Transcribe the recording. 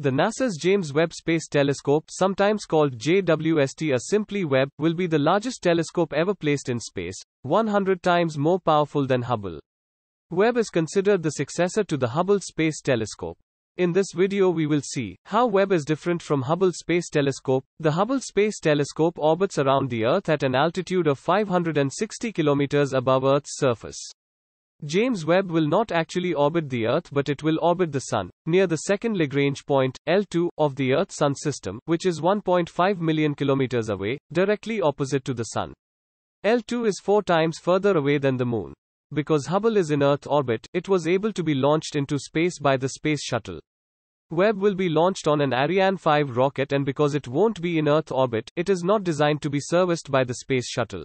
The NASA's James Webb Space Telescope, sometimes called JWST or simply Webb, will be the largest telescope ever placed in space, 100 times more powerful than Hubble. Webb is considered the successor to the Hubble Space Telescope. In this video we will see how Webb is different from Hubble Space Telescope. The Hubble Space Telescope orbits around the Earth at an altitude of 560 kilometers above Earth's surface. James Webb will not actually orbit the Earth but it will orbit the Sun, near the second Lagrange point, L2, of the Earth-Sun system, which is 1.5 million kilometers away, directly opposite to the Sun. L2 is four times further away than the Moon. Because Hubble is in Earth orbit, it was able to be launched into space by the Space Shuttle. Webb will be launched on an Ariane 5 rocket and because it won't be in Earth orbit, it is not designed to be serviced by the Space Shuttle.